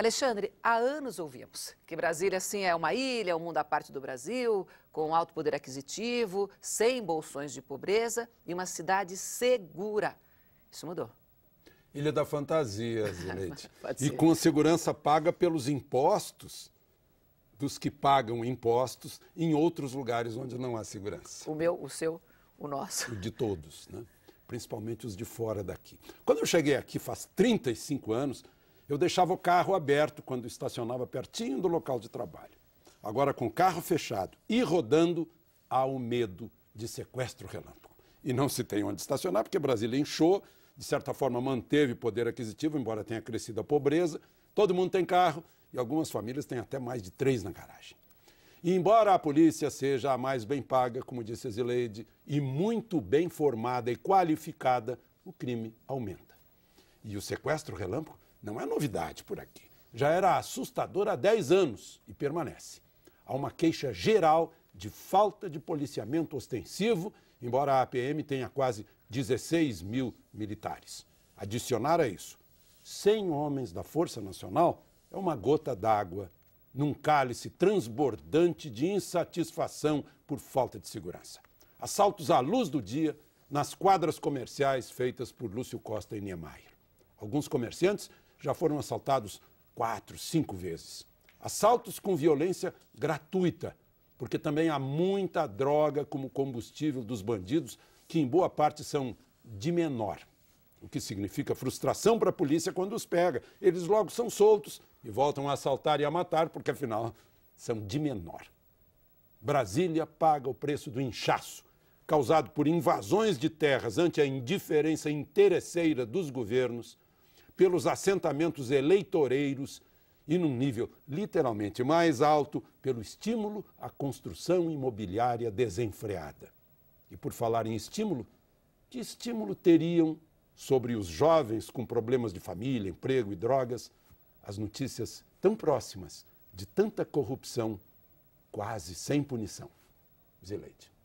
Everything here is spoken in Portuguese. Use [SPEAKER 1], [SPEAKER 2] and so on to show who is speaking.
[SPEAKER 1] Alexandre, há anos ouvimos que Brasília, sim, é uma ilha, é um mundo à parte do Brasil, com alto poder aquisitivo, sem bolsões de pobreza e uma cidade segura. Isso mudou. Ilha da fantasia, Zuleide. e com segurança paga pelos impostos dos que pagam impostos em outros lugares onde não há segurança. O meu, o seu, o nosso. O de todos, né? principalmente os de fora daqui. Quando eu cheguei aqui faz 35 anos, eu deixava o carro aberto quando estacionava pertinho do local de trabalho. Agora, com o carro fechado e rodando, há o medo de sequestro relâmpago. E não se tem onde estacionar, porque Brasília inchou, de certa forma manteve poder aquisitivo, embora tenha crescido a pobreza. Todo mundo tem carro e algumas famílias têm até mais de três na garagem. E embora a polícia seja a mais bem paga, como disse a Zileide, e muito bem formada e qualificada, o crime aumenta. E o sequestro relâmpago não é novidade por aqui. Já era assustador há 10 anos e permanece. Há uma queixa geral de falta de policiamento ostensivo, embora a APM tenha quase 16 mil militares. Adicionar a isso, 100 homens da Força Nacional é uma gota d'água num cálice transbordante de insatisfação por falta de segurança. Assaltos à luz do dia nas quadras comerciais feitas por Lúcio Costa e Niemeyer. Alguns comerciantes já foram assaltados quatro, cinco vezes. Assaltos com violência gratuita, porque também há muita droga como combustível dos bandidos, que em boa parte são de menor. O que significa frustração para a polícia quando os pega. Eles logo são soltos e voltam a assaltar e a matar, porque afinal são de menor. Brasília paga o preço do inchaço causado por invasões de terras ante a indiferença interesseira dos governos pelos assentamentos eleitoreiros e num nível literalmente mais alto pelo estímulo à construção imobiliária desenfreada. E por falar em estímulo, que estímulo teriam sobre os jovens com problemas de família, emprego e drogas as notícias tão próximas de tanta corrupção, quase sem punição? Zileide.